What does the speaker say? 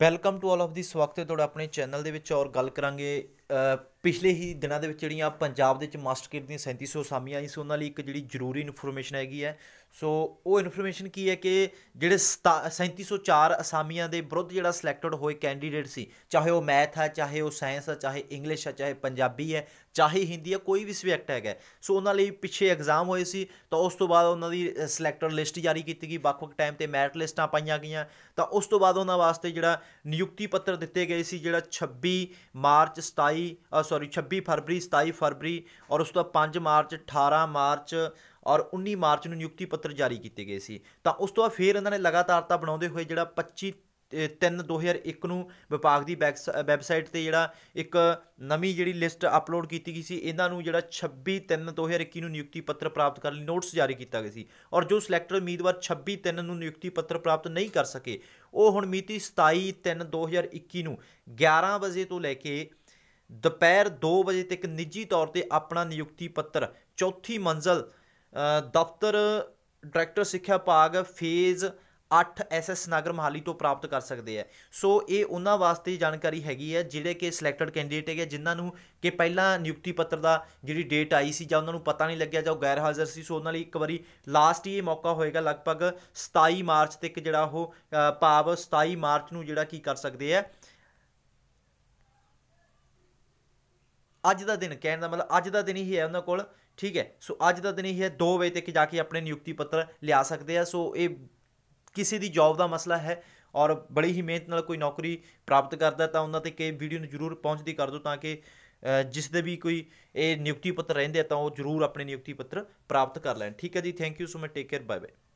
welcome to all of ਦੀ ਸਵਾਗਤ ਹੈ ਤੁਹਾਡਾ ਆਪਣੇ ਚੈਨਲ ਦੇ ਵਿੱਚ ਔਰ ਗੱਲ ਕਰਾਂਗੇ ਪਿਛਲੇ ਹੀ ਦਿਨਾਂ ਦੇ ਵਿੱਚ ਜਿਹੜੀਆਂ ਪੰਜਾਬ ਦੇ ਵਿੱਚ ਮਾਸਟਰ ਕਿਟ ਦੀਆਂ 3700 ਅਸਾਮੀਆਂ ਆਈ ਸੀ ਉਹਨਾਂ ਲਈ ਇੱਕ ਜਿਹੜੀ ਜ਼ਰੂਰੀ ਇਨਫੋਰਮੇਸ਼ਨ ਹੈਗੀ ਹੈ ਸੋ ਉਹ ਇਨਫੋਰਮੇਸ਼ਨ ਕੀ ਹੈ ਕਿ ਜਿਹੜੇ 3704 ਅਸਾਮੀਆਂ ਦੇ ਵਿਰੁੱਧ ਜਿਹੜਾ ਸਿਲੈਕਟਡ ਹੋਏ ਕੈਂਡੀਡੇਟ ਸੀ ਚਾਹੇ ਉਹ ਮੈਥ ਹੈ ਚਾਹੇ ਉਹ ਸਾਇੰਸ ਹੈ ਚਾਹੇ ਇੰਗਲਿਸ਼ ਹੈ ਚਾਹੇ ਪੰਜਾਬੀ ਹੈ ਚਾਹੇ ਹਿੰਦੀ ਹੈ ਕੋਈ ਵੀ ਸਬਜੈਕਟ ਹੈਗਾ ਸੋ ਉਹਨਾਂ ਲਈ ਪਿੱਛੇ ਐਗਜ਼ਾਮ ਹੋਏ ਸੀ ਤਾਂ ਉਸ ਤੋਂ ਬਾਅਦ ਉਹਨਾਂ ਦੀ ਸਿਲੈਕਟਡ ਲਿਸਟ ਜਾਰੀ ਕੀਤੀ ਗਈ ਵੱਖ-ਵੱਖ ਟਾਈਮ ਤੇ ਮੈਰਿਟ ਲਿਸਟਾਂ ਪਾਈਆਂ ਗਈਆਂ ਤਾਂ ਉਸ ਤੋਂ ਬਾਅਦ ਉਹਨਾਂ ਵਾਸਤੇ ਜਿਹੜਾ ਨਿਯੁਕਤੀ ਪੱਤਰ ਦਿੱਤੇ ਗਏ ਸੀ ਜਿਹੜਾ 26 ਮਾਰਚ 27 ਸੌਰੀ 26 ਫਰਵਰੀ 27 ਫਰਵਰੀ ਔਰ ਉਸ ਤੋਂ 5 ਮਾਰਚ 18 ਮਾਰਚ ਔਰ 19 ਮਾਰਚ ਨੂੰ ਨਿਯੁਕਤੀ ਪੱਤਰ ਜਾਰੀ ਕੀਤੇ ਗਏ ਸੀ ਤਾਂ ਉਸ ਤੋਂ ਬਾਅਦ ਫਿਰ ਇਹਨਾਂ ਨੇ ਲਗਾਤਾਰਤਾ ਬਣਾਉਂਦੇ ਹੋਏ ਜਿਹੜਾ 25 3 2001 ਨੂੰ ਵਿਭਾਗ ਦੀ ਵੈਬਸਾਈਟ ਤੇ ਜਿਹੜਾ ਇੱਕ ਨਵੀਂ ਜਿਹੜੀ ਲਿਸਟ ਅਪਲੋਡ ਕੀਤੀ ਗਈ ਸੀ ਇਹਨਾਂ ਨੂੰ ਜਿਹੜਾ 26 3 2021 ਨੂੰ ਨਿਯੁਕਤੀ ਪੱਤਰ ਪ੍ਰਾਪਤ ਕਰਨ ਲਈ ਨੋਟਿਸ ਜਾਰੀ ਕੀਤਾ ਗਿਆ ਸੀ ਔਰ ਜੋ ਸਿਲੈਕਟਰ ਉਮੀਦਵਾਰ 26 3 ਨੂੰ ਨਿਯੁਕਤੀ ਪੱਤਰ ਪ੍ਰਾਪਤ ਨਹੀਂ ਕਰ ਸਕੇ ਉਹ ਹੁਣ ਮਿਤੀ 27 3 2021 ਨੂੰ 11 ਵਜੇ ਤੋਂ ਲੈ ਕੇ ਦੁਪਹਿਰ 2 ਵਜੇ ਤੱਕ ਨਿੱਜੀ ਤੌਰ ਤੇ ਆਪਣਾ ਨਿਯੁਕਤੀ ਪੱਤਰ ਚੌਥੀ ਮੰਜ਼ਲ ਦਫ਼ਤਰ ਡਾਇਰੈਕਟਰ ਸਿੱਖਿਆ ਭਾਗ ਫੇਜ਼ 8 ਐਸਐਸ ਨਗਰ ਮਹਾਲੀ ਤੋਂ ਪ੍ਰਾਪਤ ਕਰ ਸਕਦੇ ਆ ਸੋ ਇਹ ਉਹਨਾਂ ਵਾਸਤੇ ਜਾਣਕਾਰੀ ਹੈਗੀ ਹੈ ਜਿਹੜੇ ਕਿ ਸਿਲੈਕਟਡ ਕੈਂਡੀਡੇਟ ਹੈਗੇ ਜਿਨ੍ਹਾਂ ਨੂੰ ਕਿ ਪਹਿਲਾਂ ਨਿਯੁਕਤੀ ਪੱਤਰ ਦਾ ਜਿਹੜੀ ਡੇਟ ਆਈ ਸੀ ਜਾਂ ਉਹਨਾਂ ਨੂੰ ਪਤਾ ਨਹੀਂ ਲੱਗਿਆ ਜਾਂ ਉਹ ਗੈਰ ਹਾਜ਼ਰ ਸੀ ਸੋ ਉਹਨਾਂ ਲਈ ਇੱਕ ਵਾਰੀ ਲਾਸਟ ਹੀ ਮੌਕਾ ਹੋਏਗਾ ਲਗਭਗ 27 ਮਾਰਚ ਤੱਕ ਜਿਹੜਾ ਉਹ ਪਾਵ 27 ਮਾਰਚ ਨੂੰ ਜਿਹੜਾ ਕੀ ਕਰ ਸਕਦੇ ਆ ਅੱਜ ਦਾ ਦਿਨ ਕਹਿਣ ਦਾ ਮਤਲਬ ਅੱਜ ਦਾ ਦਿਨ ਹੀ ਹੈ ਉਹਨਾਂ ਕੋਲ ਠੀਕ ਹੈ ਸੋ ਅੱਜ ਦਾ ਦਿਨ ਹੀ ਹੈ 2 ਵਜੇ ਤੱਕ ਜਾ ਕੇ ਆਪਣੇ ਨਿਯੁਕਤੀ ਪੱਤਰ ਲਿਆ ਸਕਦੇ ਆ ਸੋ ਇਹ ਕਿਸੇ ਦੀ ਜੌਬ ਦਾ ਮਸਲਾ ਹੈ ਔਰ ਬੜੀ ਹੀ ਮਿਹਨਤ ਨਾਲ ਕੋਈ ਨੌਕਰੀ ਪ੍ਰਾਪਤ ਕਰਦਾ ਤਾਂ ਉਹਨਾਂ ਤੇ ਕੇ ਵੀਡੀਓ ਨੂੰ ਜਰੂਰ ਪਹੁੰਚਦੀ ਕਰ ਦਿਓ ਤਾਂ ਕਿ ਜਿਸ ਦੇ ਵੀ ਕੋਈ ਇਹ ਨਿਯੁਕਤੀ ਪੱਤਰ ਰਹਿੰਦੇ ਤਾਂ ਉਹ ਜਰੂਰ ਆਪਣੇ ਨਿਯੁਕਤੀ ਪੱਤਰ ਪ੍ਰਾਪਤ ਕਰ ਲੈਣ ਠੀਕ ਹੈ ਜੀ thank you so much take care bye bye